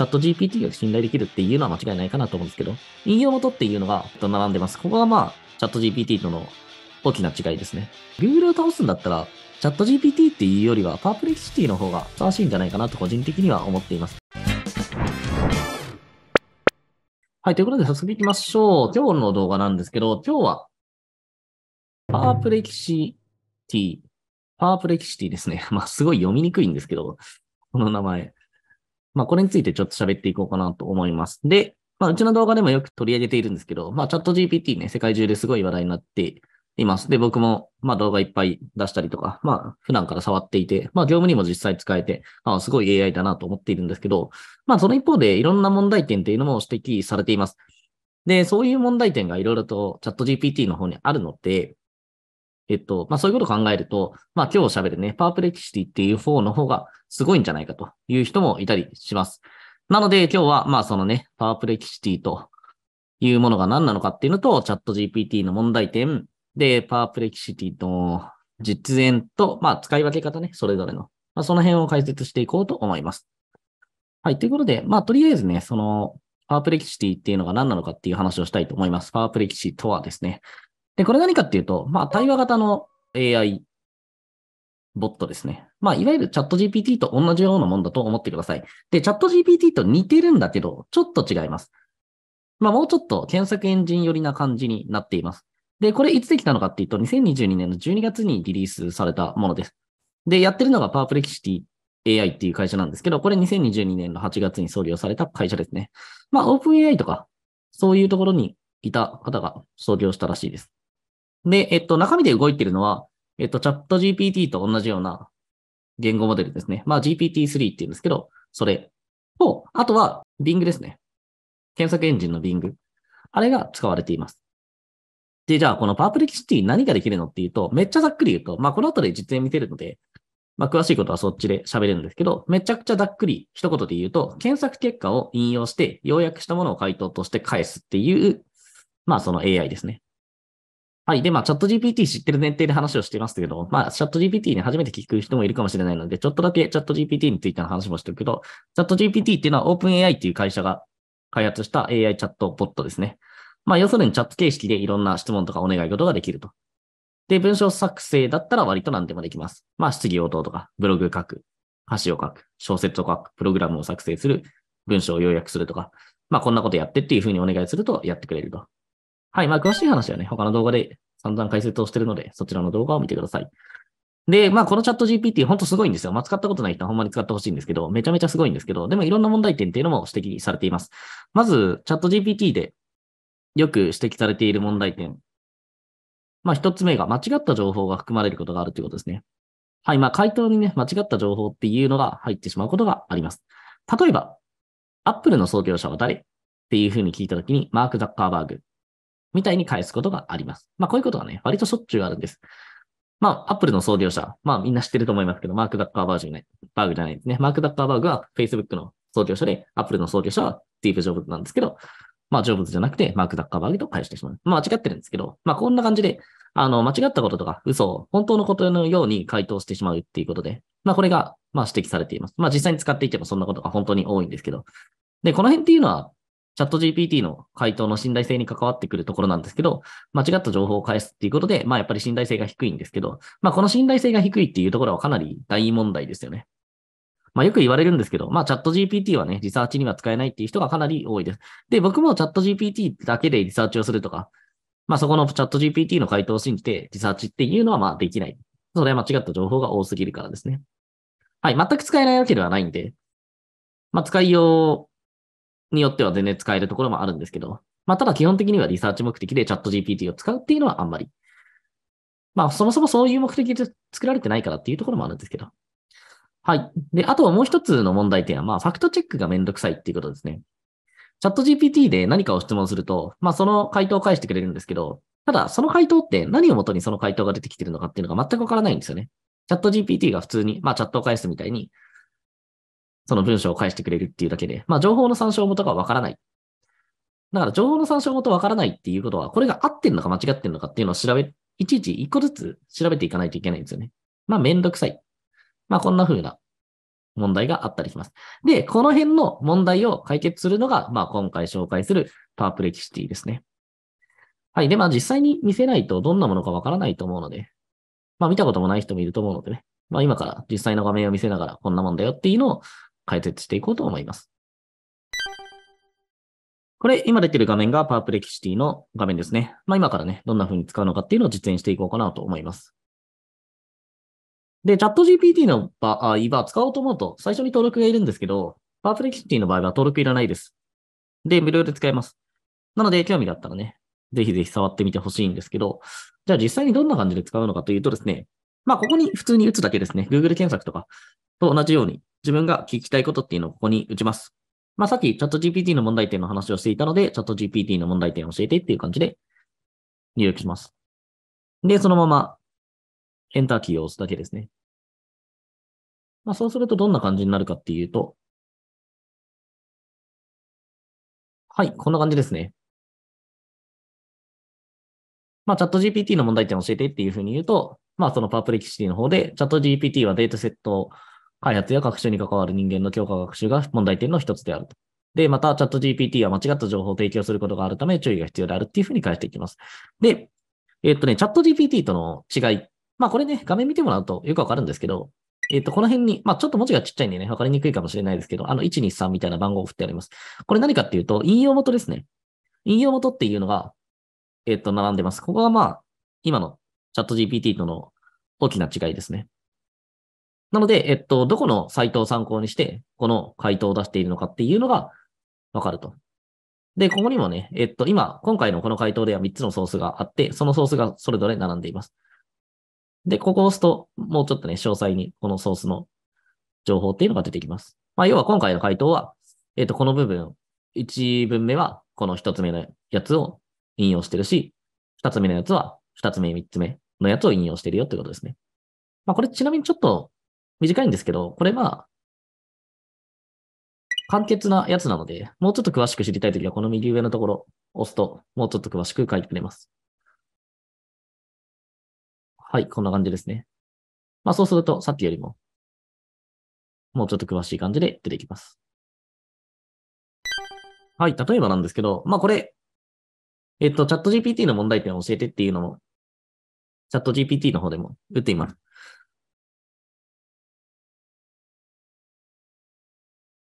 チャット GPT が信頼できるっていうのは間違いないかなと思うんですけど、引用元っていうのが並んでます。ここがまあ、チャット GPT との大きな違いですね。Google を倒すんだったら、チャット GPT っていうよりは、パープレキシティの方がふさわしいんじゃないかなと個人的には思っています。はい、ということで早速行きましょう。今日の動画なんですけど、今日は、パープレキシティ、パープレキシティですね。まあ、すごい読みにくいんですけど、この名前。まあ、これについてちょっと喋っていこうかなと思います。で、まあ、うちの動画でもよく取り上げているんですけど、まあ、チャット GPT ね、世界中ですごい話題になっています。で、僕も、まあ、動画いっぱい出したりとか、まあ、普段から触っていて、まあ、業務にも実際使えて、まあ、すごい AI だなと思っているんですけど、まあ、その一方で、いろんな問題点っていうのも指摘されています。で、そういう問題点がいろいろとチャット GPT の方にあるので、えっと、まあ、そういうことを考えると、まあ、今日喋るね、パープレキシティっていう方の方がすごいんじゃないかという人もいたりします。なので、今日は、まあ、そのね、パープレキシティというものが何なのかっていうのと、チャット GPT の問題点、で、パープレキシティの実演と、まあ、使い分け方ね、それぞれの。まあ、その辺を解説していこうと思います。はい。ということで、まあ、とりあえずね、その、パープレキシティっていうのが何なのかっていう話をしたいと思います。パープレキシティとはですね、で、これ何かっていうと、まあ、対話型の AI ボットですね。まあ、いわゆるチャット GPT と同じようなもんだと思ってください。で、チャット GPT と似てるんだけど、ちょっと違います。まあ、もうちょっと検索エンジン寄りな感じになっています。で、これいつできたのかっていうと、2022年の12月にリリースされたものです。で、やってるのがパープレキシティ AI っていう会社なんですけど、これ2022年の8月に創業された会社ですね。まあ、OpenAI とか、そういうところにいた方が創業したらしいです。で、えっと、中身で動いているのは、えっと、チャット GPT と同じような言語モデルですね。まあ、GPT-3 って言うんですけど、それと、あとは Bing ですね。検索エンジンの Bing。あれが使われています。で、じゃあ、このパープレキシティ何ができるのっていうと、めっちゃざっくり言うと、まあ、この後で実演見てるので、まあ、詳しいことはそっちで喋れるんですけど、めちゃくちゃざっくり一言で言うと、検索結果を引用して、要約したものを回答として返すっていう、まあ、その AI ですね。はい。で、まあ、チャット GPT 知ってる前提で話をしていますけど、まあ、チャット GPT に初めて聞く人もいるかもしれないので、ちょっとだけチャット GPT についての話もしておくと、チャット GPT っていうのは OpenAI っていう会社が開発した AI チャットボットですね。まあ、要するにチャット形式でいろんな質問とかお願い事ができると。で、文章作成だったら割と何でもできます。まあ、質疑応答とか、ブログ書く、歌詞を書く、小説を書く、プログラムを作成する、文章を要約するとか、まあ、こんなことやってっていうふうにお願いするとやってくれると。はい。まあ、詳しい話はね、他の動画で散々解説をしてるので、そちらの動画を見てください。で、まあ、このチャット GPT、ほんとすごいんですよ。まあ、使ったことない人はほんまに使ってほしいんですけど、めちゃめちゃすごいんですけど、でもいろんな問題点っていうのも指摘されています。まず、チャット GPT でよく指摘されている問題点。まあ、一つ目が間違った情報が含まれることがあるということですね。はい。まあ、回答にね、間違った情報っていうのが入ってしまうことがあります。例えば、Apple の創業者は誰っていうふうに聞いたときに、マーク・ザッカーバーグみたいに返すことがあります。まあ、こういうことがね、割としょっちゅうあるんです。まあ、Apple の創業者、まあ、みんな知ってると思いますけど、マーク・ダッカーバーグじゃない、バーグじゃないですね。マーク・ダッカーバーグは Facebook の創業者で、Apple の創業者はスティーブ・ジョブズなんですけど、まあ、ジョブズじゃなくて、マーク・ダッカーバーグと返してしまう。まあ、間違ってるんですけど、まあ、こんな感じで、あの、間違ったこととか、嘘を本当のことのように回答してしまうっていうことで、まあ、これが、まあ、指摘されています。まあ、実際に使っていてもそんなことが本当に多いんですけど。で、この辺っていうのは、チャット GPT の回答の信頼性に関わってくるところなんですけど、間違った情報を返すっていうことで、まあやっぱり信頼性が低いんですけど、まあこの信頼性が低いっていうところはかなり大問題ですよね。まあよく言われるんですけど、まあチャット GPT はね、リサーチには使えないっていう人がかなり多いです。で、僕もチャット GPT だけでリサーチをするとか、まあそこのチャット GPT の回答を信じてリサーチっていうのはまあできない。それは間違った情報が多すぎるからですね。はい、全く使えないわけではないんで、まあ使いようによっては全然使えるところもあるんですけど、まあ、ただ基本的にはリサーチ目的でチャット GPT を使うっていうのはあんまり。まあ、そもそもそういう目的で作られてないからっていうところもあるんですけど。はい。で、あとはもう一つの問題点は、まあ、ファクトチェックがめんどくさいっていうことですね。チャット GPT で何かを質問すると、まあ、その回答を返してくれるんですけど、ただ、その回答って何をもとにその回答が出てきてるのかっていうのが全くわからないんですよね。チャット GPT が普通に、まあ、チャットを返すみたいに、その文章を返してくれるっていうだけで、まあ情報の参照元がわからない。だから情報の参照元わからないっていうことは、これが合ってんのか間違ってんのかっていうのを調べ、いちいち一個ずつ調べていかないといけないんですよね。まあめんどくさい。まあこんな風な問題があったりします。で、この辺の問題を解決するのが、まあ今回紹介するパープレキシティですね。はい。で、まあ実際に見せないとどんなものかわからないと思うので、まあ見たこともない人もいると思うのでね。まあ今から実際の画面を見せながらこんなもんだよっていうのを解説していこうと思います。これ、今出てる画面がパープレキシティの画面ですね。まあ今からね、どんな風に使うのかっていうのを実演していこうかなと思います。で、チャット GPT の場合は使おうと思うと最初に登録がいるんですけど、パープレキシティの場合は登録いらないです。で、無料で使えます。なので、興味があったらね、ぜひぜひ触ってみてほしいんですけど、じゃあ実際にどんな感じで使うのかというとですね、まあここに普通に打つだけですね、Google 検索とかと同じように、自分が聞きたいことっていうのをここに打ちます。まあ、さっきチャット GPT の問題点の話をしていたので、チャット GPT の問題点を教えてっていう感じで入力します。で、そのまま、エンターキーを押すだけですね。まあ、そうするとどんな感じになるかっていうと、はい、こんな感じですね。まあ、チャット GPT の問題点を教えてっていうふうに言うと、まあ、そのパープレキシティの方で、チャット GPT はデータセット開発や学習に関わる人間の強化学習が問題点の一つであると。で、また、チャット GPT は間違った情報を提供することがあるため注意が必要であるっていうふうに返していきます。で、えっとね、チャット GPT との違い。まあ、これね、画面見てもらうとよくわかるんですけど、えっと、この辺に、まあ、ちょっと文字がちっちゃいんでね、わかりにくいかもしれないですけど、あの、123みたいな番号を振ってあります。これ何かっていうと、引用元ですね。引用元っていうのが、えっと、並んでます。ここがまあ、今のチャット GPT との大きな違いですね。なので、えっと、どこのサイトを参考にして、この回答を出しているのかっていうのがわかると。で、ここにもね、えっと、今、今回のこの回答では3つのソースがあって、そのソースがそれぞれ並んでいます。で、ここを押すと、もうちょっとね、詳細にこのソースの情報っていうのが出てきます。まあ、要は今回の回答は、えっと、この部分、1文目はこの1つ目のやつを引用してるし、2つ目のやつは2つ目、3つ目のやつを引用してるよってことですね。まあ、これちなみにちょっと短いんですけど、これは、簡潔なやつなので、もうちょっと詳しく知りたいときは、この右上のところを押すと、もうちょっと詳しく書いてくれます。はい、こんな感じですね。まあそうすると、さっきよりも、もうちょっと詳しい感じで出てきます。はい、例えばなんですけど、まあこれ、えっと、チャット GPT の問題点を教えてっていうのも、チャット GPT の方でも打っています。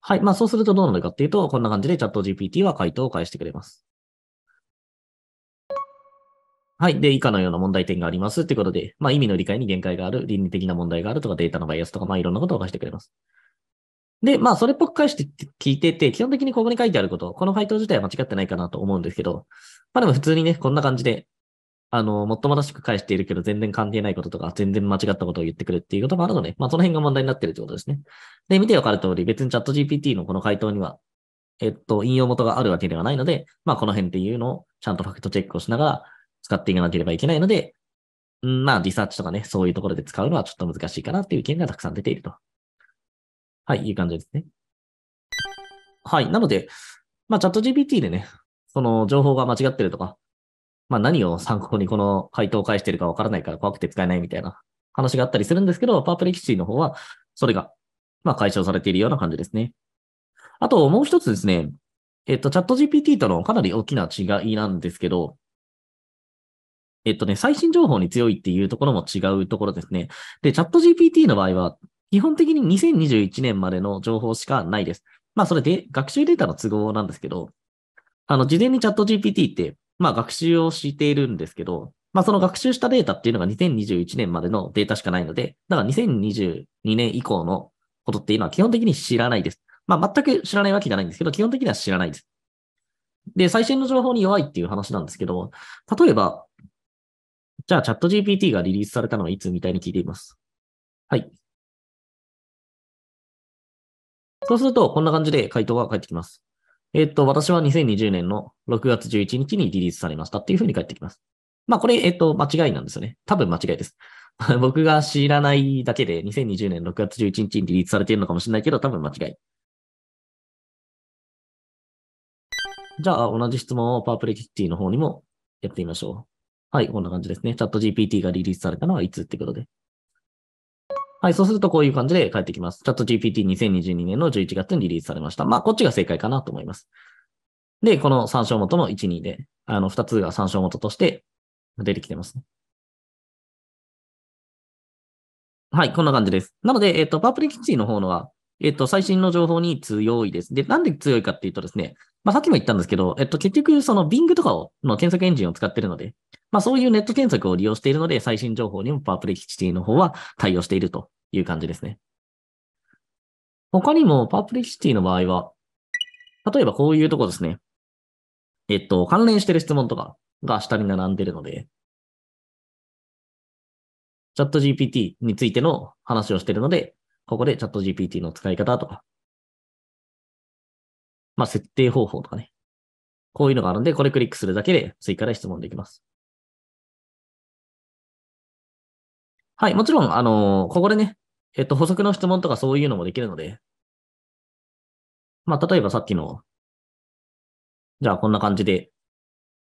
はい。まあ、そうするとどうなるかっていうと、こんな感じでチャット GPT は回答を返してくれます。はい。で、以下のような問題点がありますってことで、まあ、意味の理解に限界がある、倫理的な問題があるとか、データのバイアスとか、まあ、いろんなことを返してくれます。で、まあ、それっぽく返して聞いてて、基本的にここに書いてあること、この回答自体は間違ってないかなと思うんですけど、まあでも普通にね、こんな感じで、あの、もっともらしく返しているけど、全然関係ないこととか、全然間違ったことを言ってくるっていうこともあるので、まあ、その辺が問題になってるってことですね。で、見てわかる通り、別にチャット GPT のこの回答には、えっと、引用元があるわけではないので、まあ、この辺っていうのをちゃんとファクトチェックをしながら使っていかなければいけないので、うん、まあ、リサーチとかね、そういうところで使うのはちょっと難しいかなっていう意見がたくさん出ていると。はい、いい感じですね。はい。なので、まあ、チャット GPT でね、その情報が間違ってるとか、まあ何を参考にこの回答を返してるかわからないから怖くて使えないみたいな話があったりするんですけど、パープレキシティの方は、それが、まあ解消されているような感じですね。あと、もう一つですね、えっと、チャット GPT とのかなり大きな違いなんですけど、えっとね、最新情報に強いっていうところも違うところですね。で、チャット GPT の場合は、基本的に2021年までの情報しかないです。まあ、それで学習データの都合なんですけど、あの、事前にチャット GPT って、まあ、学習をしているんですけど、まあ、その学習したデータっていうのが2021年までのデータしかないので、だから2022年以降のことっていうのは基本的に知らないです。まあ、全く知らないわけじゃないんですけど、基本的には知らないです。で、最新の情報に弱いっていう話なんですけど、例えば、じゃあ、チャット GPT がリリースされたのはいつみたいに聞いています。はい。そうすると、こんな感じで回答が返ってきます。えっと、私は2020年の6月11日にリリースされましたっていうふうに返ってきます。まあこれ、えっと、間違いなんですよね。多分間違いです。僕が知らないだけで2020年6月11日にリリースされているのかもしれないけど、多分間違い。じゃあ、同じ質問をパープレキティの方にもやってみましょう。はい、こんな感じですね。チャット GPT がリリースされたのはいつってことで。はい、そうするとこういう感じで返ってきます。チャット GPT2022 年の11月にリリースされました。まあ、こっちが正解かなと思います。で、この参照元の1、2で、あの、2つが参照元として出てきてますね。はい、こんな感じです。なので、えっ、と、パープリキッチンの方のは、えっ、と、最新の情報に強いです。で、なんで強いかっていうとですね、まあ、さっきも言ったんですけど、えっと、結局、その Bing とかを、の検索エンジンを使ってるので、まあ、そういうネット検索を利用しているので、最新情報にもパープレキシティの方は対応しているという感じですね。他にも、パープレキシティの場合は、例えばこういうとこですね。えっと、関連してる質問とかが下に並んでるので、チャット GPT についての話をしているので、ここでチャット GPT の使い方とか、まあ、設定方法とかね。こういうのがあるんで、これクリックするだけで追加で質問できます。はい、もちろん、あのー、ここでね、えっと、補足の質問とかそういうのもできるので、まあ、例えばさっきの、じゃあこんな感じで、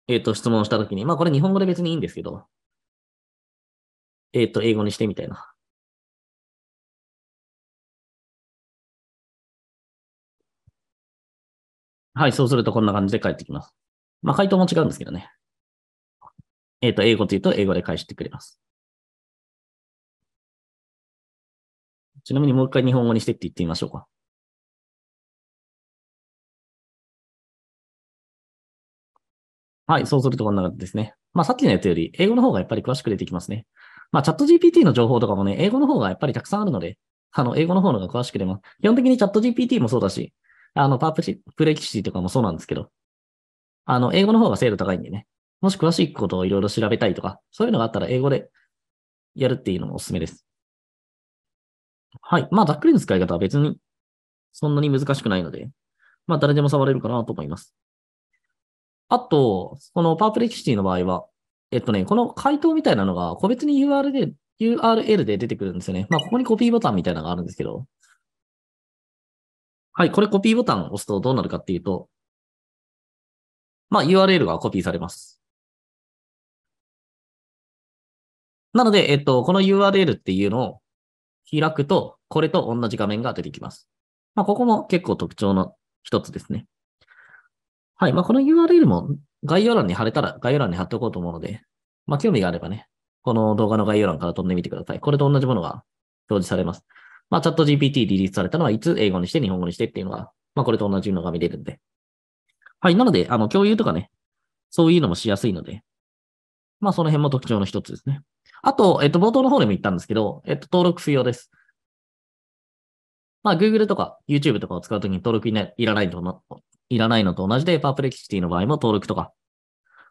えっと、質問したときに、まあ、これ日本語で別にいいんですけど、えっと、英語にしてみたいな。はい、そうするとこんな感じで返ってきます。まあ、回答も違うんですけどね。えっ、ー、と、英語というと英語で返してくれます。ちなみにもう一回日本語にしてって言ってみましょうか。はい、そうするとこんな感じですね。まあ、さっきのやつより、英語の方がやっぱり詳しく出てきますね。まあ、チャット GPT の情報とかもね、英語の方がやっぱりたくさんあるので、あの、英語の方のが詳しく出ます。基本的にチャット GPT もそうだし、あの、パープシプレキシティとかもそうなんですけど、あの、英語の方が精度高いんでね、もし詳しいことをいろいろ調べたいとか、そういうのがあったら英語でやるっていうのもおすすめです。はい。まあ、ざっくりの使い方は別にそんなに難しくないので、まあ、誰でも触れるかなと思います。あと、このパープレキシティの場合は、えっとね、この回答みたいなのが個別に URL で URL で出てくるんですよね。まあ、ここにコピーボタンみたいなのがあるんですけど、はい、これコピーボタンを押すとどうなるかっていうと、まあ URL がコピーされます。なので、えっと、この URL っていうのを開くと、これと同じ画面が出てきます。まあ、ここも結構特徴の一つですね。はい。まあ、この URL も概要欄に貼れたら概要欄に貼っておこうと思うので、まあ、興味があればね、この動画の概要欄から飛んでみてください。これと同じものが表示されます。まあ、チャット GPT リリースされたのはいつ英語にして日本語にしてっていうのは、まあ、これと同じのが見れるんで。はい。なので、あの、共有とかね、そういうのもしやすいので、まあ、その辺も特徴の一つですね。あと、えっと、冒頭の方でも言ったんですけど、えっと、登録不要です。まあ、Google とか YouTube とかを使うときに登録いないらないとの、いらないのと同じで、パープレキシティの場合も登録とか、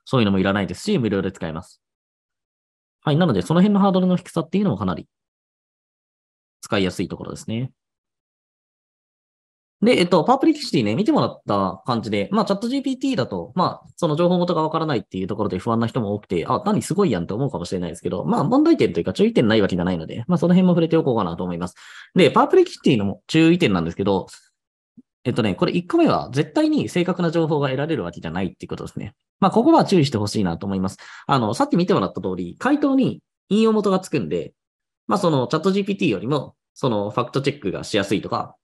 そういうのもいらないですし、無料で使えます。はい。なので、その辺のハードルの低さっていうのもかなり使いやすいところですね。で、えっと、パープリキシティね、見てもらった感じで、まあ、チャット GPT だと、まあ、その情報元がわからないっていうところで不安な人も多くて、あ、何すごいやんって思うかもしれないですけど、まあ、問題点というか注意点ないわけじゃないので、まあ、その辺も触れておこうかなと思います。で、パープリキシティの注意点なんですけど、えっとね、これ1個目は絶対に正確な情報が得られるわけじゃないっていうことですね。まあ、ここは注意してほしいなと思います。あの、さっき見てもらった通り、回答に引用元がつくんで、まあそのチャット GPT よりも、そのファクトチェックがしやすいとか、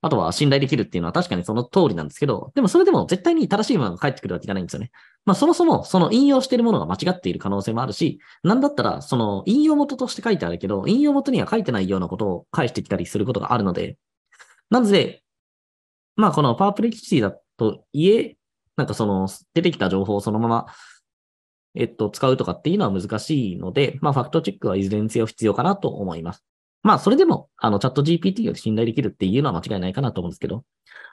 あとは信頼できるっていうのは確かにその通りなんですけど、でもそれでも絶対に正しいものが返ってくるわけじゃないんですよね。まあそもそもその引用しているものが間違っている可能性もあるし、なんだったらその引用元として書いてあるけど、引用元には書いてないようなことを返してきたりすることがあるので、なので、まあこのパープレキシティだと言え、なんかその出てきた情報をそのままえっと、使うとかっていうのは難しいので、まあ、ファクトチェックはいずれにせよ必要かなと思います。まあ、それでも、あの、チャット GPT より信頼できるっていうのは間違いないかなと思うんですけど。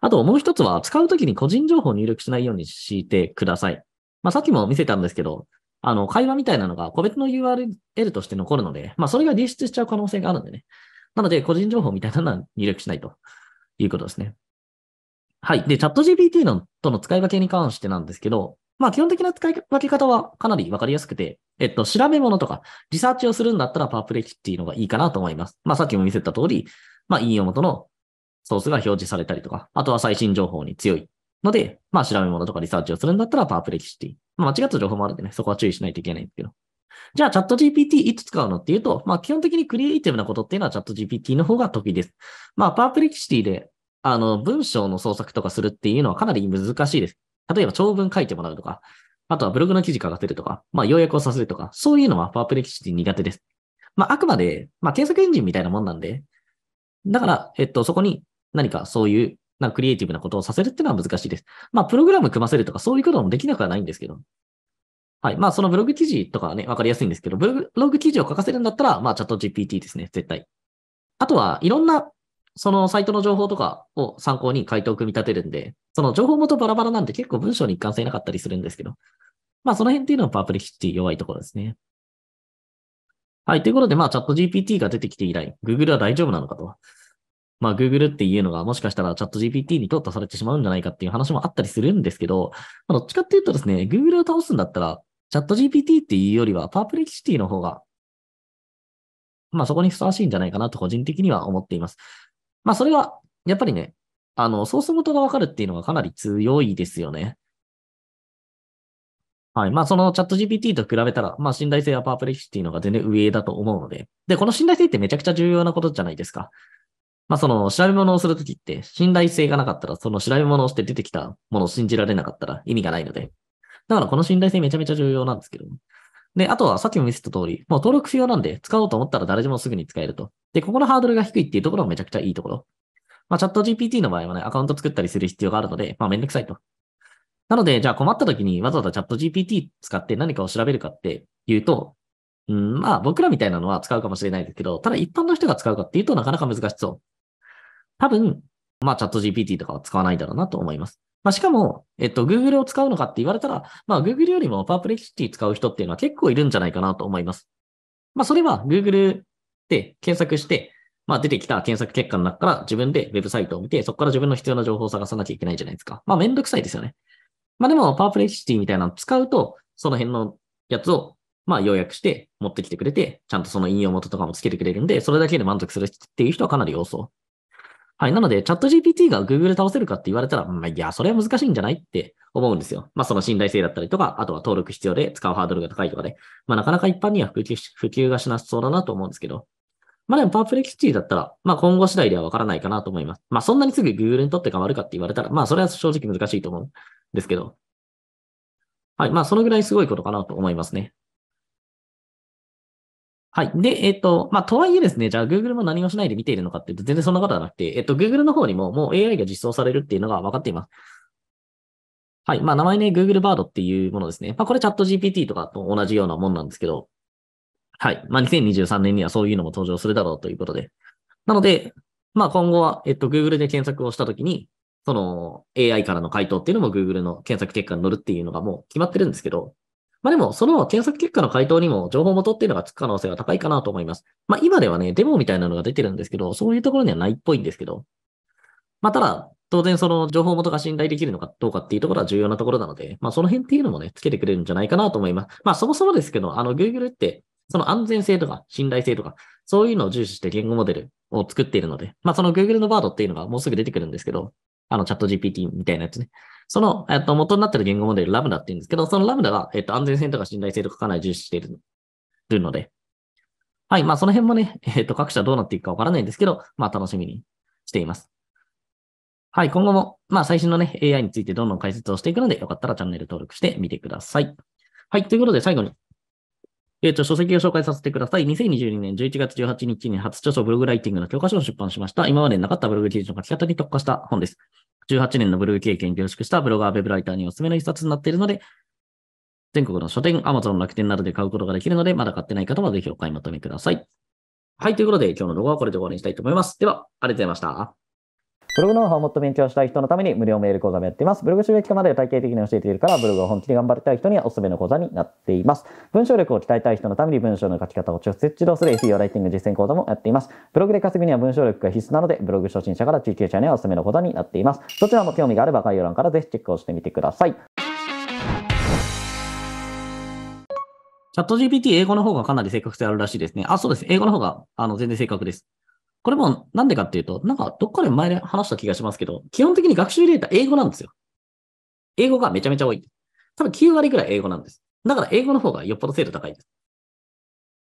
あと、もう一つは、使うときに個人情報を入力しないようにしてください。まあ、さっきも見せたんですけど、あの、会話みたいなのが個別の URL として残るので、まあ、それが流出しちゃう可能性があるんでね。なので、個人情報みたいなのは入力しないということですね。はい。で、チャット GPT のとの使い分けに関してなんですけど、まあ基本的な使い分け方はかなりわかりやすくて、えっと、調べ物とかリサーチをするんだったらパープレキっていうのがいいかなと思います。まあさっきも見せた通り、まあ引用元のソースが表示されたりとか、あとは最新情報に強いので、まあ調べ物とかリサーチをするんだったらパープレキシティ。まあ間違った情報もあるんでね、そこは注意しないといけないんですけど。じゃあチャット GPT いつ使うのっていうと、まあ基本的にクリエイティブなことっていうのはチャット GPT の方が得意です。まあパープレキシティで、あの、文章の創作とかするっていうのはかなり難しいです。例えば長文書いてもらうとか、あとはブログの記事書かせるとか、まあ、要約をさせるとか、そういうのはパープレキシティ苦手です。まあ、あくまで、まあ、検索エンジンみたいなもんなんで、だから、えっと、そこに何かそういう、なんかクリエイティブなことをさせるっていうのは難しいです。まあ、プログラム組ませるとか、そういうこともできなくはないんですけど。はい。まあ、そのブログ記事とかはね、わかりやすいんですけど、ブログ記事を書かせるんだったら、まあ、チャット GPT ですね、絶対。あとは、いろんなそのサイトの情報とかを参考に回答を組み立てるんで、その情報元バラバラなんで結構文章に一貫性なかったりするんですけど、まあその辺っていうのはパープレキシティ弱いところですね。はい。ということで、まあチャット GPT が出てきて以来、Google は大丈夫なのかと。まあ Google っていうのがもしかしたらチャット GPT に淘汰されてしまうんじゃないかっていう話もあったりするんですけど、まあ、どっちかっていうとですね、Google を倒すんだったら、チャット GPT っていうよりはパープレキシティの方がまあそこにふさわしいんじゃないかなと個人的には思っています。まあ、それは、やっぱりね、あの、ソース元がわかるっていうのがかなり強いですよね。はい。まあ、そのチャット GPT と比べたら、まあ、信頼性やパープレキシティの方が全然上だと思うので。で、この信頼性ってめちゃくちゃ重要なことじゃないですか。まあ、その、調べ物をするときって、信頼性がなかったら、その調べ物をして出てきたものを信じられなかったら意味がないので。だから、この信頼性めちゃめちゃ重要なんですけど。で、あとはさっきも見せた通り、もう登録不要なんで使おうと思ったら誰でもすぐに使えると。で、ここのハードルが低いっていうところもめちゃくちゃいいところ。まあ、チャット GPT の場合はね、アカウント作ったりする必要があるので、まあ、めんどくさいと。なので、じゃあ困った時にわざわざチャット GPT 使って何かを調べるかっていうと、うん、まあ僕らみたいなのは使うかもしれないですけど、ただ一般の人が使うかっていうとなかなか難しそう。多分、まあチャット GPT とかは使わないだろうなと思います。まあ、しかも、えっと、Google を使うのかって言われたら、まあ、Google よりもパープレ x シティ使う人っていうのは結構いるんじゃないかなと思います。まあ、それは Google で検索して、まあ、出てきた検索結果の中から自分でウェブサイトを見て、そこから自分の必要な情報を探さなきゃいけないじゃないですか。まあ、めんどくさいですよね。まあ、でも、パープレ x シティみたいなのを使うと、その辺のやつを、まあ、要約して持ってきてくれて、ちゃんとその引用元とかもつけてくれるんで、それだけで満足するっていう人はかなり多そう。はい。なので、チャット GPT が Google 倒せるかって言われたら、まあ、いや、それは難しいんじゃないって思うんですよ。まあ、その信頼性だったりとか、あとは登録必要で使うハードルが高いとかで、まあ、なかなか一般には普及普及がしなそうだなと思うんですけど。まあ、でも、パープレキッティだったら、まあ、今後次第ではわからないかなと思います。まあ、そんなにすぐ Google にとって変わるかって言われたら、まあ、それは正直難しいと思うんですけど。はい。まあ、そのぐらいすごいことかなと思いますね。はい。で、えっ、ー、と、まあ、とはいえですね、じゃあ Google も何もしないで見ているのかっていうと、全然そんなことはなくて、えっ、ー、と、Google の方にももう AI が実装されるっていうのが分かっています。はい。まあ、名前ね、Google b i r d っていうものですね。まあ、これチャット GPT とかと同じようなもんなんですけど、はい。まあ、2023年にはそういうのも登場するだろうということで。なので、まあ、今後は、えっと、Google で検索をしたときに、その AI からの回答っていうのも Google の検索結果に載るっていうのがもう決まってるんですけど、まあでも、その検索結果の回答にも情報元っていうのがつく可能性が高いかなと思います。まあ今ではね、デモみたいなのが出てるんですけど、そういうところにはないっぽいんですけど。まあただ、当然その情報元が信頼できるのかどうかっていうところは重要なところなので、まあその辺っていうのもね、つけてくれるんじゃないかなと思います。まあそもそもですけど、あの Google って、その安全性とか信頼性とか、そういうのを重視して言語モデルを作っているので、まあその Google のバードっていうのがもうすぐ出てくるんですけど、あの、チャット GPT みたいなやつね。その、えっと、元になってる言語モデル、ラムダって言うんですけど、そのラムダが、えっと、安全性とか信頼性とかかなり重視しているので、はい。まあ、その辺もね、えっ、と、各社どうなっていくかわからないんですけど、まあ、楽しみにしています。はい。今後も、まあ、最新のね、AI についてどんどん解説をしていくので、よかったらチャンネル登録してみてください。はい。ということで、最後に、えっ、ー、と、書籍を紹介させてください。2022年11月18日に初著書ブログライティングの教科書を出版しました。今までなかったブログ記事の書き方に特化した本です。18年のブログ経験を凝縮したブロガーウェブライターにおすすめの一冊になっているので、全国の書店、Amazon、楽天などで買うことができるので、まだ買ってない方はぜひお買い求めください。はい、ということで今日の動画はこれで終わりにしたいと思います。では、ありがとうございました。ブログノウハウをもっと勉強したい人のために無料メール講座もやっています。ブログ収益化まで体系的に教えているから、ブログを本気で頑張りたい人にはおすすめの講座になっています。文章力を鍛えたい人のために文章の書き方を直接指導する SEO ライティング実践講座もやっています。ブログで稼ぐには文章力が必須なので、ブログ初心者から中級者にはおすすめの講座になっています。どちらも興味があれば概要欄からぜひチェックをしてみてください。チャット GPT 英語の方がかなり正確性あるらしいですね。あ、そうです。英語の方があの全然正確です。これもなんでかっていうと、なんかどっかで前で話した気がしますけど、基本的に学習データ英語なんですよ。英語がめちゃめちゃ多い。多分9割ぐらい英語なんです。だから英語の方がよっぽど精度高いです。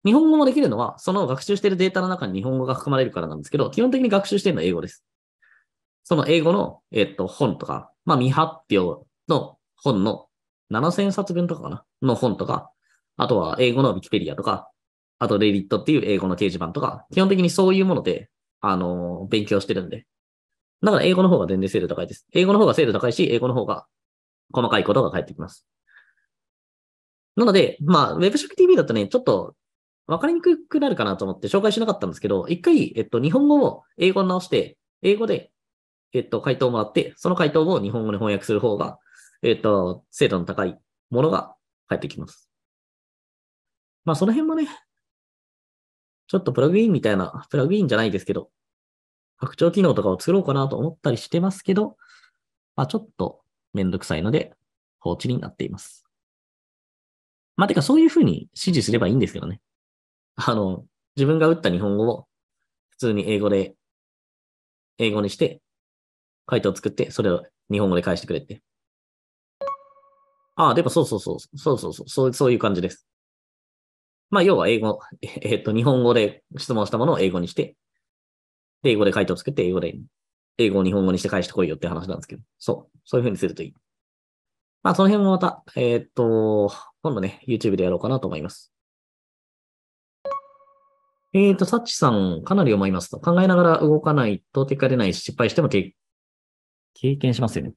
日本語もできるのは、その学習しているデータの中に日本語が含まれるからなんですけど、基本的に学習しているのは英語です。その英語の、えっと、本とか、まあ未発表の本の7000冊分とかかなの本とか、あとは英語のウィキペディアとか、あとレ e d ットっていう英語の掲示板とか、基本的にそういうもので、あの、勉強してるんで。だから英語の方が全然精度高いです。英語の方が精度高いし、英語の方が細かいことが返ってきます。なので、まあ、WebShockTV だとね、ちょっと分かりにくくなるかなと思って紹介しなかったんですけど、一回、えっと、日本語を英語に直して、英語で、えっと、回答をもらって、その回答を日本語に翻訳する方が、えっと、精度の高いものが返ってきます。まあ、その辺もね、ちょっとプラグインみたいな、プラグインじゃないですけど、拡張機能とかを作ろうかなと思ったりしてますけど、まあ、ちょっとめんどくさいので放置になっています。まあ、てかそういうふうに指示すればいいんですけどね。あの、自分が打った日本語を普通に英語で、英語にして、回答を作って、それを日本語で返してくれって。ああ、でもそうそうそう、そうそうそう、そうそういう感じです。まあ、要は英語、え っと、日本語で質問したものを英語にして、で、英語で回答をつけて、英語で、英語を日本語にして返してこいよって話なんですけど、そう、そういうふうにするといい。まあ、その辺もまた、えっ、と、今度ね、YouTube でやろうかなと思います。えっ、と、サッチさん、かなり思いますと。考えながら動かないと結果出ないし、失敗しても経験しますよね。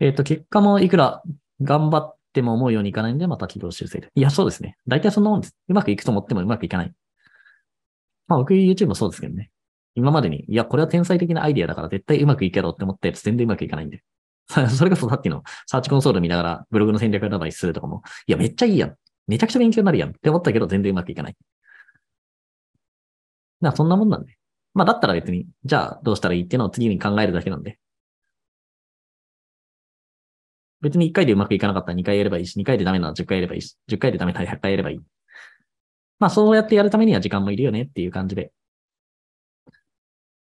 えっ、と、結果もいくら頑張っても思うようにいかないんで、また軌道修正で。いや、そうですね。大体そんなもんです。うまくいくと思ってもうまくいかない。まあ、僕 YouTube もそうですけどね。今までに、いや、これは天才的なアイディアだから絶対うまくいけろって思ったやつ全然うまくいかないんで。それこそさっきのサーチコンソール見ながらブログの戦略アドバイスするとかも、いや、めっちゃいいやん。めちゃくちゃ勉強になるやんって思ったけど全然うまくいかない。な、そんなもんなんで。まあ、だったら別に、じゃあどうしたらいいっていうのを次に考えるだけなんで。別に1回でうまくいかなかったら2回やればいいし、2回でダメなら10回やればいいし、10回でダメなら100回やればいい。まあそうやってやるためには時間もいるよねっていう感じで。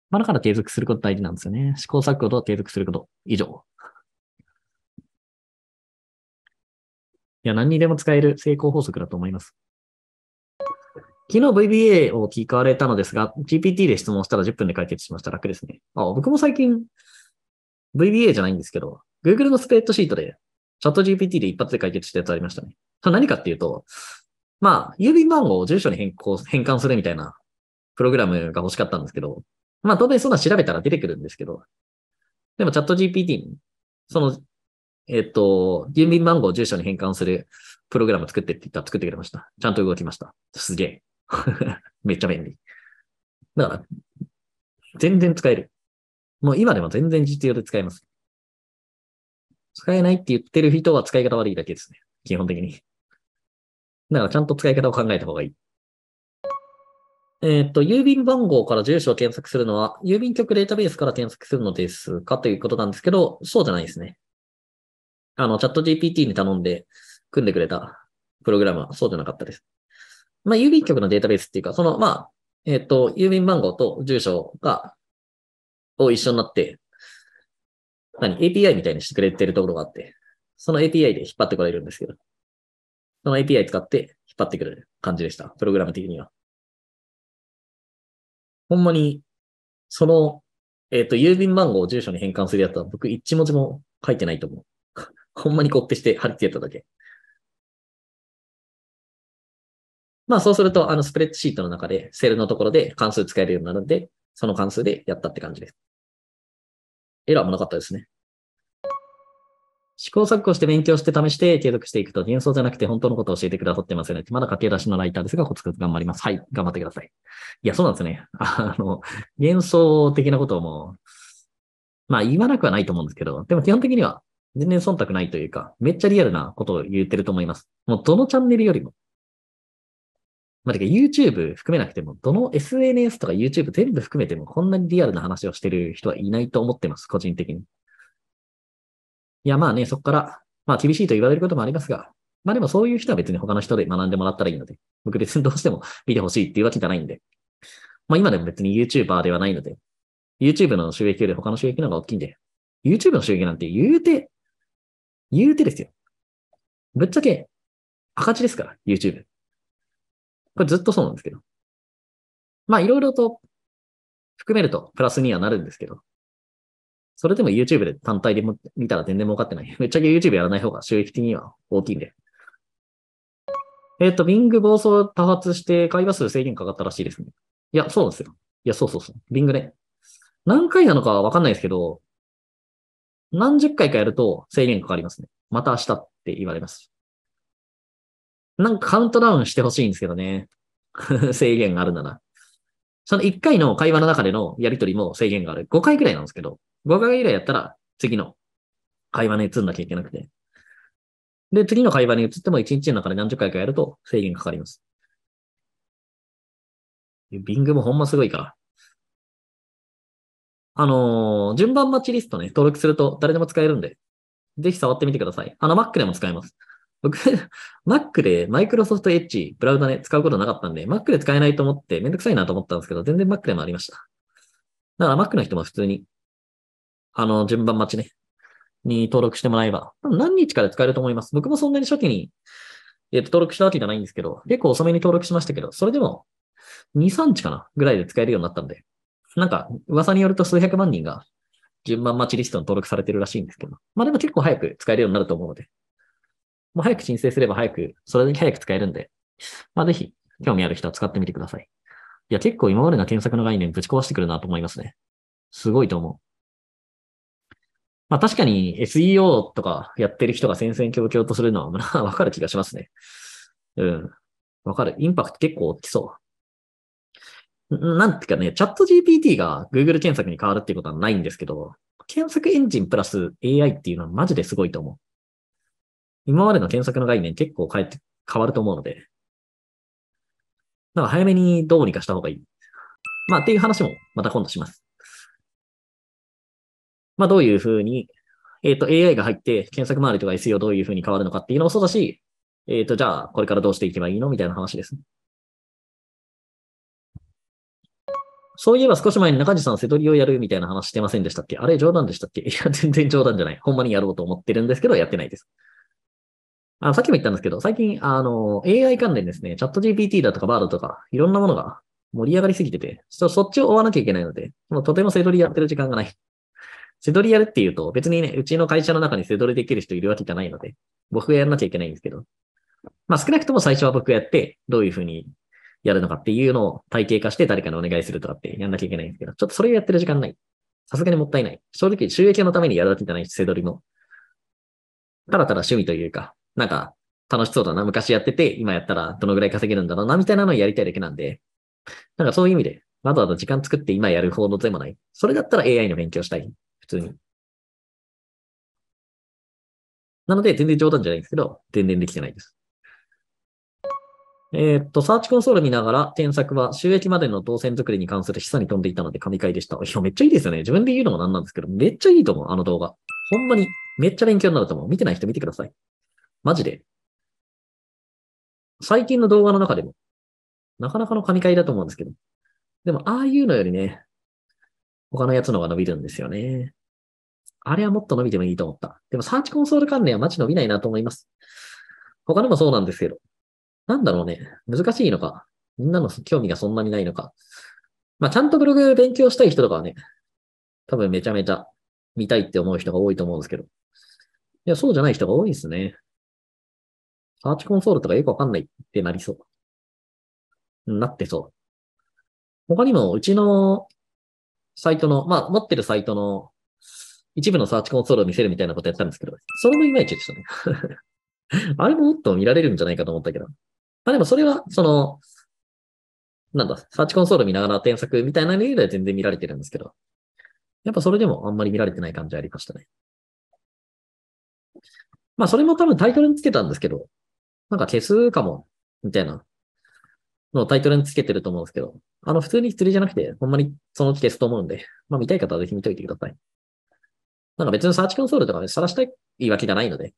まあだから継続すること大事なんですよね。試行錯誤と継続すること。以上。いや、何にでも使える成功法則だと思います。昨日 VBA を聞かれたのですが、GPT で質問したら10分で解決しました。楽ですね。あ、僕も最近 VBA じゃないんですけど、Google のスペーッドシートで、チャット GPT で一発で解決したやつありましたね。それ何かっていうと、まあ、郵便番号を住所に変更、変換するみたいなプログラムが欲しかったんですけど、まあ当然そんな調べたら出てくるんですけど、でもチャット GPT に、その、えっ、と、郵便番号を住所に変換するプログラム作ってって言ったら作ってくれました。ちゃんと動きました。すげえ。めっちゃ便利。だから、全然使える。もう今でも全然実用で使えます。使えないって言ってる人は使い方悪いだけですね。基本的に。だからちゃんと使い方を考えた方がいい。えっ、ー、と、郵便番号から住所を検索するのは、郵便局データベースから検索するのですかということなんですけど、そうじゃないですね。あの、チャット GPT に頼んで組んでくれたプログラムはそうじゃなかったです。まあ、郵便局のデータベースっていうか、その、まあ、えっ、ー、と、郵便番号と住所が、を一緒になって何 ?API みたいにしてくれてるところがあって、その API で引っ張ってこれるんですけど、その API 使って引っ張ってくる感じでした。プログラム的には。ほんまに、その、えっ、ー、と、郵便番号を住所に変換するやつは僕一文字も書いてないと思う。ほんまにコッペして貼り付けただけ。まあそうすると、あのスプレッドシートの中で、セルのところで関数使えるようになるんで、その関数でやったって感じです。エラーもなかったですね。試行錯誤して勉強して試して継続していくと、幻想じゃなくて本当のことを教えてくださってますよね。まだ駆け出しのライターですが、コツコツ頑張ります。はい、頑張ってください。いや、そうなんですね。あの、幻想的なことをもう、まあ言わなくはないと思うんですけど、でも基本的には全然忖度ないというか、めっちゃリアルなことを言ってると思います。もうどのチャンネルよりも、まあ、てか YouTube 含めなくても、どの SNS とか YouTube 全部含めても、こんなにリアルな話をしてる人はいないと思ってます、個人的に。いや、まあね、そこから、まあ厳しいと言われることもありますが、まあでもそういう人は別に他の人で学んでもらったらいいので、僕別にどうしても見てほしいっていうわけじゃないんで、まあ今でも別に YouTuber ではないので、YouTube の収益より他の収益の方が大きいんで、YouTube の収益なんて言うて、言うてですよ。ぶっちゃけ赤字ですから、YouTube。これずっとそうなんですけど。まあ、いろいろと含めるとプラスにはなるんですけど、それでも YouTube で単体で見たら全然儲かってない。めっちゃ YouTube やらない方が収益的には大きいんで。えっ、ー、と、Bing 暴走多発して会話数制限かかったらしいですね。いや、そうなんですよ。いや、そうそうそう。Bing ね。何回なのかわかんないですけど、何十回かやると制限かかりますね。また明日って言われます。なんかカウントダウンしてほしいんですけどね。制限があるなら。その1回の会話の中でのやりとりも制限がある。5回くらいなんですけど、5回ぐらいやったら次の会話に移んなきゃいけなくて。で、次の会話に移っても1日の中で何十回かやると制限かかります。ビングもほんますごいから。あのー、順番待ちリストね、登録すると誰でも使えるんで、ぜひ触ってみてください。あの、Mac でも使えます。僕、Mac で Microsoft Edge、ブラウザね、使うことなかったんで、Mac で使えないと思って、めんどくさいなと思ったんですけど、全然 Mac でもありました。だから Mac の人も普通に、あの、順番待ちね、に登録してもらえば、何日かで使えると思います。僕もそんなに初期に、えっ、と、登録したわけじゃないんですけど、結構遅めに登録しましたけど、それでも、2、3日かなぐらいで使えるようになったんで、なんか、噂によると数百万人が順番待ちリストに登録されてるらしいんですけど、まあでも結構早く使えるようになると思うので、もう早く申請すれば早く、それだけ早く使えるんで、まあぜひ、興味ある人は使ってみてください。いや、結構今までの検索の概念ぶち壊してくるなと思いますね。すごいと思う。まあ確かに SEO とかやってる人が戦々恐々とするのは、まあ わかる気がしますね。うん。わかる。インパクト結構大きそう。なんていうかね、チャット GPT が Google 検索に変わるっていうことはないんですけど、検索エンジンプラス AI っていうのはマジですごいと思う。今までの検索の概念結構変えて、変わると思うので、なんか早めにどうにかした方がいい。まあっていう話もまた今度します。まあどういうふうに、えっ、ー、と AI が入って検索周りとか SEO どういうふうに変わるのかっていうのもそうだし、えっ、ー、とじゃあこれからどうしていけばいいのみたいな話です。そういえば少し前に中地さん、セドリをやるみたいな話してませんでしたっけあれ冗談でしたっけいや、全然冗談じゃない。ほんまにやろうと思ってるんですけど、やってないです。あの、さっきも言ったんですけど、最近、あの、AI 関連ですね、チャット GPT だとかバードとか、いろんなものが盛り上がりすぎてて、そっちを追わなきゃいけないので、もうとてもセドリやってる時間がない。セドリやるっていうと、別にね、うちの会社の中にセドリできる人いるわけじゃないので、僕がやらなきゃいけないんですけど、まあ少なくとも最初は僕がやって、どういうふうにやるのかっていうのを体系化して誰かにお願いするとかってやんなきゃいけないんですけど、ちょっとそれをやってる時間ない。さすがにもったいない。正直収益のためにやるわけじゃないし、セドリも。ただただ趣味というか、なんか楽しそうだな、昔やってて、今やったらどのぐらい稼げるんだろうな、みたいなのをやりたいだけなんで、なんかそういう意味で、わざわざ時間作って今やるほどでもない。それだったら AI の勉強したい。普通に。なので、全然冗談じゃないんですけど、全然できてないです。えー、っと、サーチコンソール見ながら、添削は収益までの動線作りに関する示唆に飛んでいたので神回でした。いや、めっちゃいいですよね。自分で言うのもなんなんですけど、めっちゃいいと思う、あの動画。ほんまに、めっちゃ勉強になると思う。見てない人見てください。マジで。最近の動画の中でも、なかなかの神回だと思うんですけど。でも、ああいうのよりね、他のやつの方が伸びるんですよね。あれはもっと伸びてもいいと思った。でも、サーチコンソール関連はマジ伸びないなと思います。他でもそうなんですけど。なんだろうね。難しいのか。みんなの興味がそんなにないのか。まあ、ちゃんとブログ勉強したい人とかはね、多分めちゃめちゃ見たいって思う人が多いと思うんですけど。いや、そうじゃない人が多いですね。サーチコンソールとかよくわかんないってなりそう。なってそう。他にも、うちのサイトの、まあ、持ってるサイトの一部のサーチコンソールを見せるみたいなことやったんですけど、それもいまいちでしたね。あれももっと見られるんじゃないかと思ったけど。まあでもそれは、その、なんだ、サーチコンソール見ながら添削みたいなのよりは全然見られてるんですけど、やっぱそれでもあんまり見られてない感じありましたね。まあそれも多分タイトルにつけたんですけど、なんか消すかも、みたいなのをタイトルにつけてると思うんですけど、あの、普通に釣りじゃなくて、ほんまにそのうち消すと思うんで、まあ見たい方はぜひ見といてください。なんか別にサーチコンソールとかね、晒したいわけじゃないので、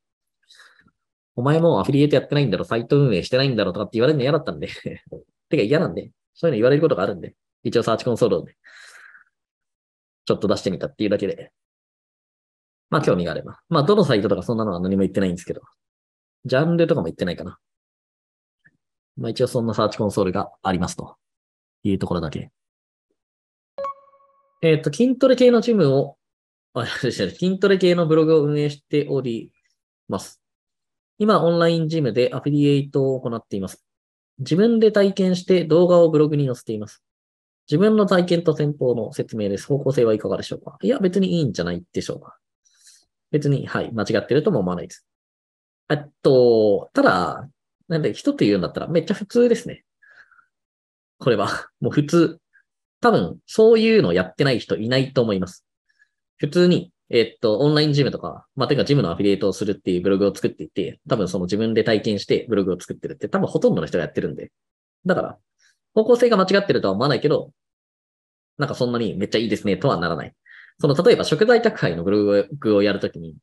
お前もアフィリエイトやってないんだろ、サイト運営してないんだろとかって言われるの嫌だったんで てか嫌なんで、そういうの言われることがあるんで、一応サーチコンソールで、ちょっと出してみたっていうだけで、まあ興味があれば。まあどのサイトとかそんなのは何も言ってないんですけど、ジャンルとかも言ってないかな。まあ一応そんなサーチコンソールがありますというところだけ。えっ、ー、と、筋トレ系のジムを、あ、筋トレ系のブログを運営しております。今、オンラインジムでアフィリエイトを行っています。自分で体験して動画をブログに載せています。自分の体験と戦法の説明です。方向性はいかがでしょうかいや、別にいいんじゃないでしょうか。別に、はい、間違ってるとも思わないです。えっと、ただ、なんで人って言うんだったらめっちゃ普通ですね。これは、もう普通。多分、そういうのやってない人いないと思います。普通に、えっと、オンラインジムとか、まあ、てかジムのアフィリエイトをするっていうブログを作っていて、多分その自分で体験してブログを作ってるって多分ほとんどの人がやってるんで。だから、方向性が間違ってるとは思わないけど、なんかそんなにめっちゃいいですねとはならない。その、例えば食材宅配のブログをやるときに、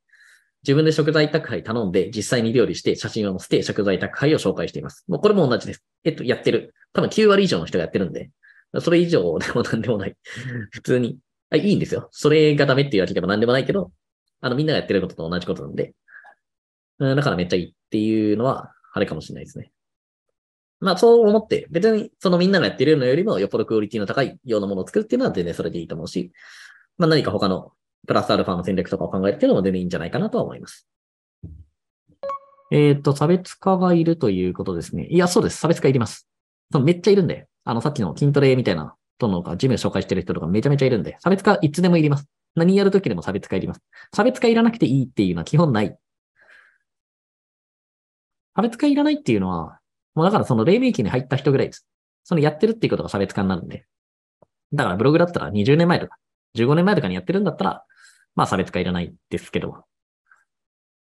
自分で食材宅配頼んで、実際に料理して、写真を載せて、食材宅配を紹介しています。もうこれも同じです。えっと、やってる。多分9割以上の人がやってるんで、それ以上でも何でもない。普通に。あ、いいんですよ。それがダメっていうわけでも何でもないけど、あの、みんながやってることと同じことなんで、うん、だからめっちゃいいっていうのは、あれかもしれないですね。まあ、そう思って、別にそのみんながやってるのよりも、よっぽどクオリティの高いようなものを作るっていうのは全然それでいいと思うし、まあ、何か他のプラスアルファの戦略とかを考えるっていうのも全然いいんじゃないかなとは思います。えっ、ー、と、差別化がいるということですね。いや、そうです。差別化いります。そのめっちゃいるんで、あの、さっきの筋トレみたいなとのか、ジム紹介してる人とかめちゃめちゃいるんで、差別化いつでもいります。何やるときでも差別化いります。差別化いらなくていいっていうのは基本ない。差別化いらないっていうのは、もうだからその黎明期に入った人ぐらいです。そのやってるっていうことが差別化になるんで。だからブログだったら20年前とか、15年前とかにやってるんだったら、まあ差別化いらないですけど。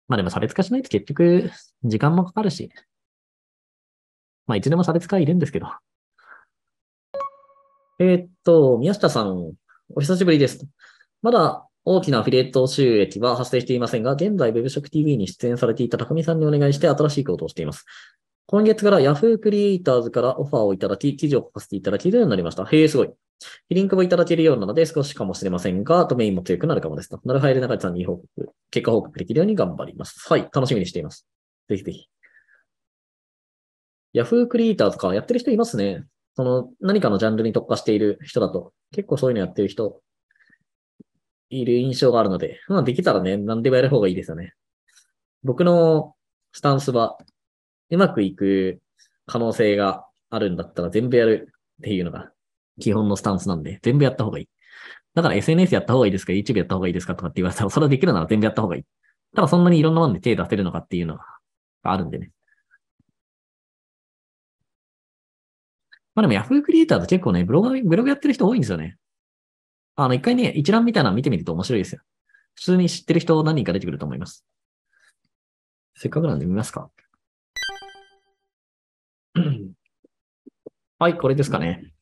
まあでも差別化しないと結局時間もかかるし、まあいつでも差別化いるんですけど。えー、っと、宮下さん、お久しぶりです。まだ大きなアフィリエイト収益は発生していませんが、現在 w e b s o c k TV に出演されていた高見さんにお願いして新しいことをしています。今月から Yahoo クリエイターズからオファーをいただき、記事を書かせていただけるようになりました。へえ、すごい。リンクもいただけるようなので少しかもしれませんが、ドメインも強くなるかもです。なるはえる中地さんに報告、結果報告できるように頑張ります。はい、楽しみにしています。ぜひぜひ。Yahoo クリエイターズか、やってる人いますね。その、何かのジャンルに特化している人だと、結構そういうのやってる人、いる印象があるので、まあできたらね、何でもやる方がいいですよね。僕のスタンスは、うまくいく可能性があるんだったら全部やるっていうのが基本のスタンスなんで、全部やった方がいい。だから SNS やった方がいいですか ?YouTube やった方がいいですかとかって言われたら、それはできるなら全部やった方がいい。ただそんなにいろんなもので手出せるのかっていうのがあるんでね。まあでも Yahoo クリエイターと結構ね、ブログ、ブログやってる人多いんですよね。あの、一回ね、一覧みたいなの見てみると面白いですよ。普通に知ってる人何人か出てくると思います。せっかくなんで見ますかはい、これですかね。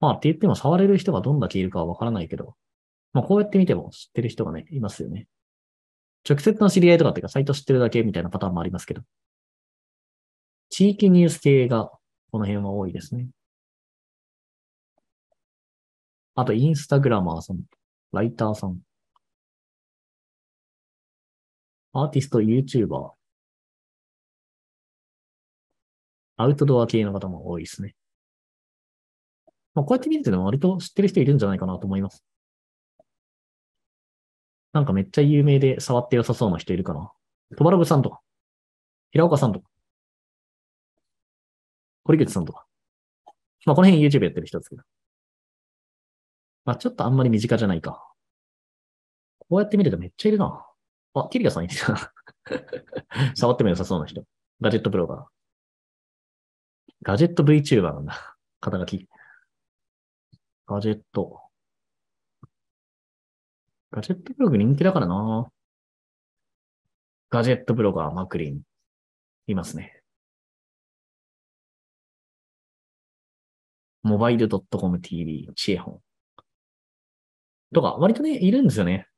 まあって言っても触れる人がどんだけいるかはわからないけど、まあこうやって見ても知ってる人がね、いますよね。直接の知り合いとかっていうか、サイト知ってるだけみたいなパターンもありますけど。地域ニュース系がこの辺は多いですね。あと、インスタグラマーさん、ライターさん、アーティスト、YouTuber、アウトドア系の方も多いですね。まあ、こうやって見ると、割と知ってる人いるんじゃないかなと思います。なんかめっちゃ有名で触って良さそうな人いるかな。トバラブさんとか、平岡さんとか、堀口さんとか。まあ、この辺 YouTube やってる人ですけど。まあ、ちょっとあんまり身近じゃないか。こうやって見るとめっちゃいるな。あ、キリアさんいるな。触っても良さそうな人。ガジェットプロー。ガジェット VTuber なんだ。肩書き。ガジェット。ガジェットブログ人気だからな。ガジェットブロガー、マクリン。いますね。モバイル .comTV、シエホン。とか、割とね、いるんですよね。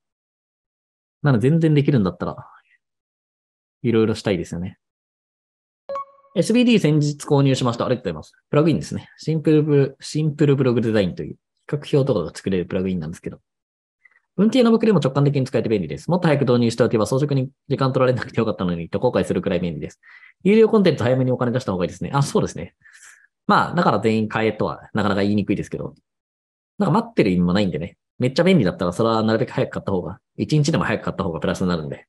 なので全然できるんだったら、いろいろしたいですよね。SBD 先日購入しました。ありがとうございます。プラグインですね。シンプルシンプルブログデザインという比較表とかが作れるプラグインなんですけど。運転の僕でも直感的に使えて便利です。もっと早く導入しておけば装飾に時間取られなくてよかったのにと後悔するくらい便利です。有料コンテンツ早めにお金出した方がいいですね。あ、そうですね。まあ、だから全員買えとはなかなか言いにくいですけど。なんか待ってる意味もないんでね。めっちゃ便利だったらそれはなるべく早く買った方が、1日でも早く買った方がプラスになるんで。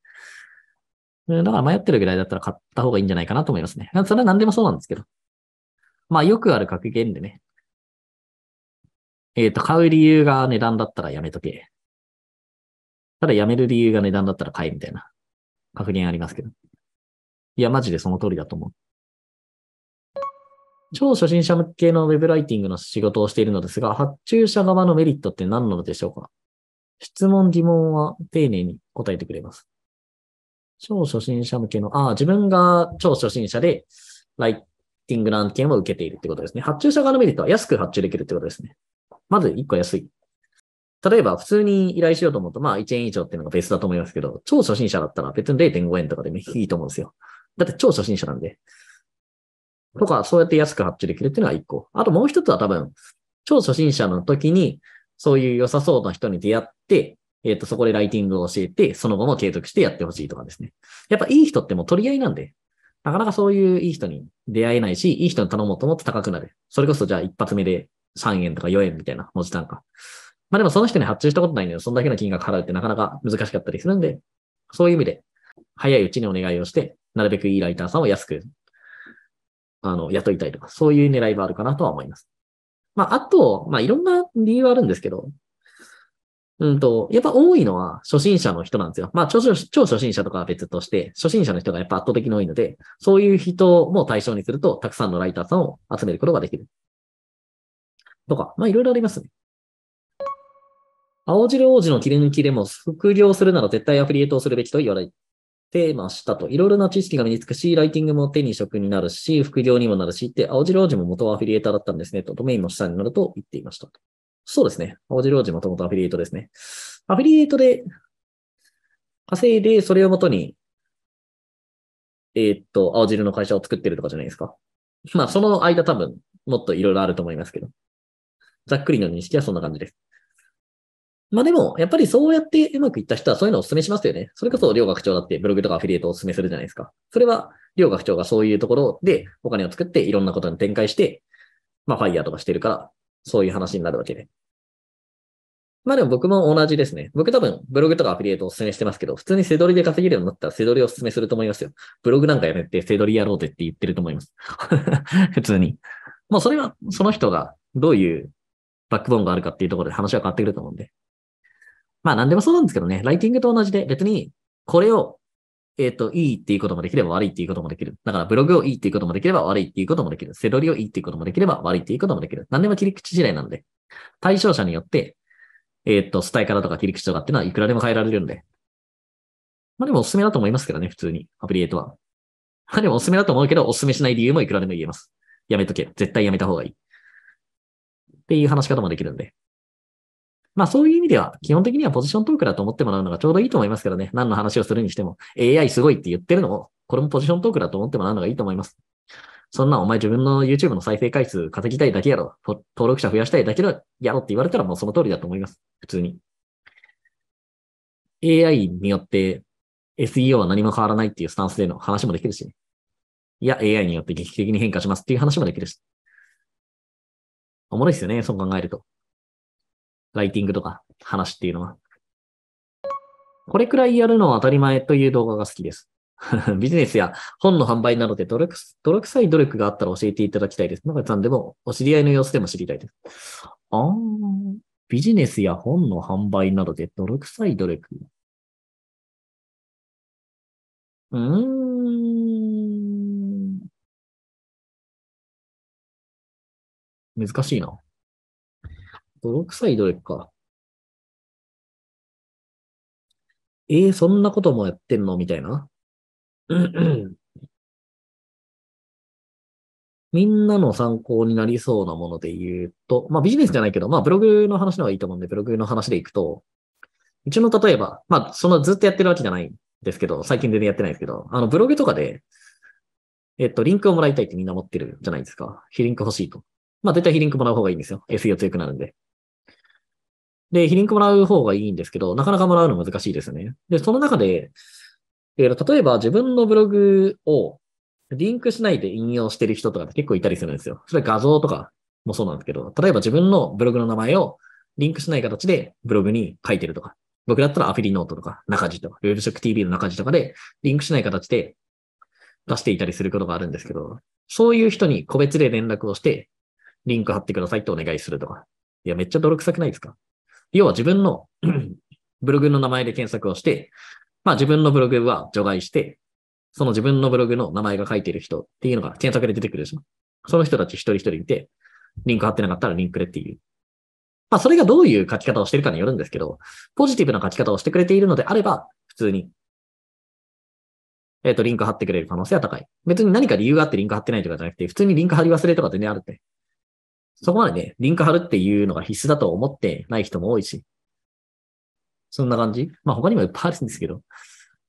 だから迷ってるぐらいだったら買った方がいいんじゃないかなと思いますね。それは何でもそうなんですけど。まあよくある格言でね。えっ、ー、と、買う理由が値段だったらやめとけ。ただやめる理由が値段だったら買えみたいな格言ありますけど。いや、マジでその通りだと思う。超初心者向けのウェブライティングの仕事をしているのですが、発注者側のメリットって何なのでしょうか質問、疑問は丁寧に答えてくれます。超初心者向けの、ああ、自分が超初心者で、ライティングの案件を受けているってことですね。発注者側のメリットは安く発注できるってことですね。まず1個安い。例えば、普通に依頼しようと思うと、まあ1円以上っていうのがベースだと思いますけど、超初心者だったら別に0.5円とかでもいいと思うんですよ。だって超初心者なんで。とか、そうやって安く発注できるっていうのは1個。あともう1つは多分、超初心者の時に、そういう良さそうな人に出会って、えっ、ー、と、そこでライティングを教えて、その後も継続してやってほしいとかですね。やっぱいい人ってもう取り合いなんで、なかなかそういういい人に出会えないし、いい人に頼もうと思って高くなる。それこそじゃあ一発目で3円とか4円みたいな文字単価。まあでもその人に発注したことないので、そんだけの金額払うってなかなか難しかったりするんで、そういう意味で、早いうちにお願いをして、なるべくいいライターさんを安く、あの、雇いたいとか、そういう狙いはあるかなとは思います。まあ、あと、まあ、いろんな理由はあるんですけど、うんと、やっぱ多いのは初心者の人なんですよ。まあ、超超初心者とかは別として、初心者の人がやっぱ圧倒的に多いので、そういう人も対象にすると、たくさんのライターさんを集めることができる。とか、まあ、いろいろありますね。青汁王子の切り抜きでも、副業するなら絶対アフィリエイトをするべきと言われてましたと。いろいろな知識が身につくし、ライティングも手に職になるし、副業にもなるしって、青汁王子も元はアフィリエイターだったんですねと、ドメインも下になると言っていましたと。そうですね。青汁王子もともとアフィリエイトですね。アフィリエイトで稼いで、それをもとに、えー、っと、青汁の会社を作ってるとかじゃないですか。まあ、その間多分、もっといろいろあると思いますけど。ざっくりの認識はそんな感じです。まあでも、やっぱりそうやってうまくいった人はそういうのをお勧めしますよね。それこそ、両学長だってブログとかアフィリエイトをお勧めするじゃないですか。それは、両学長がそういうところでお金を作っていろんなことに展開して、まあ、ファイヤーとかしてるから、そういう話になるわけで。まあでも僕も同じですね。僕多分ブログとかアフィリエイトをお勧めしてますけど、普通にセドりで稼げるようになったらセドりをお勧めすると思いますよ。ブログなんかやめてセドりやろうぜって言ってると思います。普通に。もうそれはその人がどういうバックボーンがあるかっていうところで話は変わってくると思うんで。まあ何でもそうなんですけどね。ライティングと同じで別にこれをえっ、ー、と、いいっていうこともできれば悪いっていうこともできる。だからブログをいいっていうこともできれば悪いっていうこともできる。セドリをいいっていうこともできれば悪いっていうこともできる。何でも切り口次第なんで。対象者によってえっ、ー、と、イカラとか切り口とかっていうのはいくらでも変えられるんで。まあでもおすすめだと思いますけどね、普通に。アプリエイトは。まあでもおすすめだと思うけど、おすすめしない理由もいくらでも言えます。やめとけ。絶対やめた方がいい。っていう話し方もできるんで。まあそういう意味では、基本的にはポジショントークだと思ってもらうのがちょうどいいと思いますけどね。何の話をするにしても、AI すごいって言ってるのも、これもポジショントークだと思ってもらうのがいいと思います。そんなお前自分の YouTube の再生回数稼ぎたいだけやろ。登録者増やしたいだけだやろって言われたらもうその通りだと思います。普通に。AI によって SEO は何も変わらないっていうスタンスでの話もできるし、ね、いや、AI によって劇的に変化しますっていう話もできるし。おもろいですよね、そう考えると。ライティングとか話っていうのは。これくらいやるのは当たり前という動画が好きです。ビジネスや本の販売などで泥臭い努力があったら教えていただきたいです。中さんでも、お知り合いの様子でも知りたいです。ああ、ビジネスや本の販売などで泥臭い努力。うーん。難しいな。泥臭い努力か。えー、そんなこともやってんのみたいな。みんなの参考になりそうなもので言うと、まあビジネスじゃないけど、まあブログの話の方がいいと思うんで、ブログの話で行くと、うちの例えば、まあそのずっとやってるわけじゃないんですけど、最近全然やってないですけど、あのブログとかで、えっと、リンクをもらいたいってみんな持ってるじゃないですか。非リンク欲しいと。まあ絶対非リンクもらう方がいいんですよ。SEO 強くなるんで。で、非リンクもらう方がいいんですけど、なかなかもらうの難しいですよね。で、その中で、えー、例えば自分のブログをリンクしないで引用してる人とかって結構いたりするんですよ。それは画像とかもそうなんですけど、例えば自分のブログの名前をリンクしない形でブログに書いてるとか、僕だったらアフィリノートとか中地とか、ルールク TV の中地とかでリンクしない形で出していたりすることがあるんですけど、そういう人に個別で連絡をして、リンク貼ってくださいってお願いするとか。いや、めっちゃ泥臭くないですか要は自分の ブログの名前で検索をして、まあ自分のブログは除外して、その自分のブログの名前が書いてる人っていうのが検索で出てくるでしょ。その人たち一人一人いて、リンク貼ってなかったらリンクでっていう。まあそれがどういう書き方をしてるかによるんですけど、ポジティブな書き方をしてくれているのであれば、普通に、えっ、ー、と、リンク貼ってくれる可能性は高い。別に何か理由があってリンク貼ってないとかじゃなくて、普通にリンク貼り忘れとか全然あるって。そこまでね、リンク貼るっていうのが必須だと思ってない人も多いし、そんな感じまあ他にもいっぱいあるんですけど、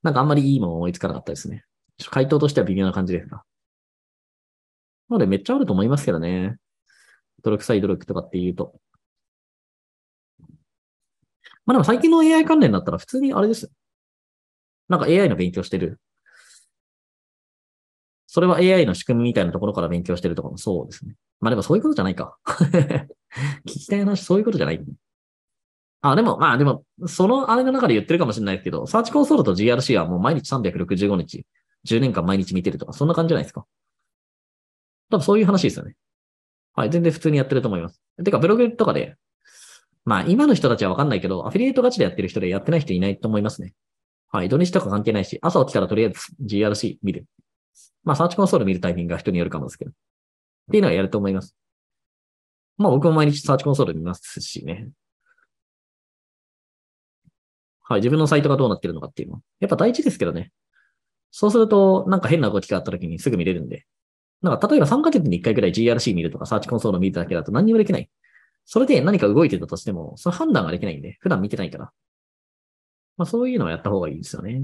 なんかあんまりいいもの思いつかなかったですね。回答としては微妙な感じですが。なのでめっちゃあると思いますけどね。努力さい努力とかって言うと。まあでも最近の AI 関連だったら普通にあれです。なんか AI の勉強してる。それは AI の仕組みみたいなところから勉強してるとかもそうですね。まあでもそういうことじゃないか。聞きたい話、そういうことじゃない。あ、でも、まあでも、そのあれの中で言ってるかもしれないですけど、サーチコンソールと GRC はもう毎日365日、10年間毎日見てるとか、そんな感じじゃないですか。多分そういう話ですよね。はい、全然普通にやってると思います。てか、ブログとかで、まあ今の人たちはわかんないけど、アフィリエイトガチでやってる人でやってない人いないと思いますね。はい、土日とか関係ないし、朝起きたらとりあえず GRC 見る。まあ、サーチコンソール見るタイミングが人によるかもですけど。っていうのはやると思います。まあ僕も毎日サーチコンソール見ますしね。はい、自分のサイトがどうなってるのかっていうのは。やっぱ大事ですけどね。そうすると、なんか変な動きがあった時にすぐ見れるんで。なんか、例えば3ヶ月に1回くらい GRC 見るとか、サーチコンソール見るだけだと何にもできない。それで何か動いてたとしても、その判断ができないんで、普段見てないから。まあ、そういうのはやった方がいいですよね。